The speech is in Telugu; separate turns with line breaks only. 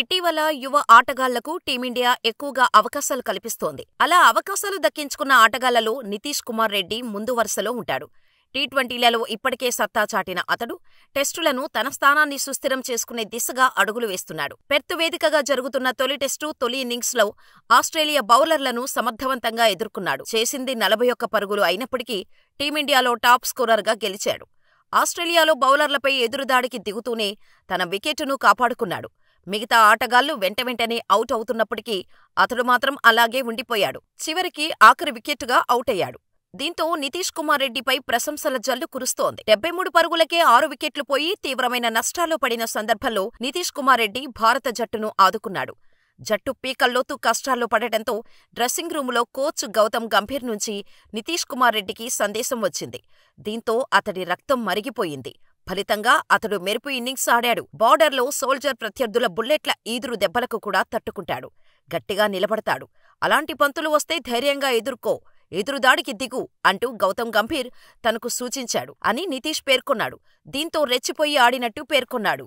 ఇటీవల యువ ఆటగాళ్లకు టీమిండియా ఎక్కువగా అవకాశాలు కల్పిస్తోంది అలా అవకాశాలు దక్కించుకున్న ఆటగాళ్లలో నితీష్ కుమార్ రెడ్డి ముందు వరుసలో ఉంటాడు టీ ట్వంటీలలో ఇప్పటికే సత్తా చాటిన అతడు టెస్టులను తన స్థానాన్ని సుస్థిరం చేసుకునే దిశగా అడుగులు వేస్తున్నాడు పెర్త్ వేదికగా జరుగుతున్న తొలి టెస్టు తొలి ఇన్నింగ్స్లో ఆస్ట్రేలియా బౌలర్లను సమర్థవంతంగా ఎదుర్కొన్నాడు చేసింది నలభై ఒక్క పరుగులు అయినప్పటికీ టీమిండియాలో టాప్ స్కోరర్గా గెలిచాడు ఆస్ట్రేలియాలో బౌలర్లపై ఎదురుదాడికి దిగుతూనే తన వికెట్ను కాపాడుకున్నాడు మిగతా ఆటగాళ్లు వెంట వెంటనే అవుట్ అవుతున్నప్పటికీ అతడు మాత్రం అలాగే ఉండిపోయాడు చివరికి ఆఖరి వికెట్గా అవుటయ్యాడు దీంతో నితీష్ కుమార్ రెడ్డిపై ప్రశంసల జల్లు కురుస్తోంది డెబ్బై మూడు పరుగులకే ఆరు వికెట్లు పోయి తీవ్రమైన నష్టాల్లో పడిన సందర్భంలో నితీష్ కుమార్ రెడ్డి భారత జట్టును ఆదుకున్నాడు జట్టు పీకల్లోతూ కష్టాల్లో పడటంతో డ్రెస్సింగ్ రూములో కోచ్ గౌతమ్ గంభీర్ నుంచి నితీష్ కుమార్ రెడ్డికి సందేశం వచ్చింది దీంతో అతడి రక్తం మరిగిపోయింది ఫలితంగా అతడు మెరుపు ఇన్నింగ్స్ ఆడాడు బార్డర్లో సోల్జర్ ప్రత్యర్థుల బుల్లెట్ల ఈదురు దెబ్బలకు కూడా తట్టుకుంటాడు గట్టిగా నిలబడతాడు అలాంటి పంతులు వస్తే ధైర్యంగా ఎదుర్కో ఎదురుదాడికి దిగు అంటూ గౌతమ్ గంభీర్ తనకు సూచించాడు అని నితీష్ పేర్కొన్నాడు దీంతో రెచ్చిపోయి ఆడినట్టు పేర్కొన్నాడు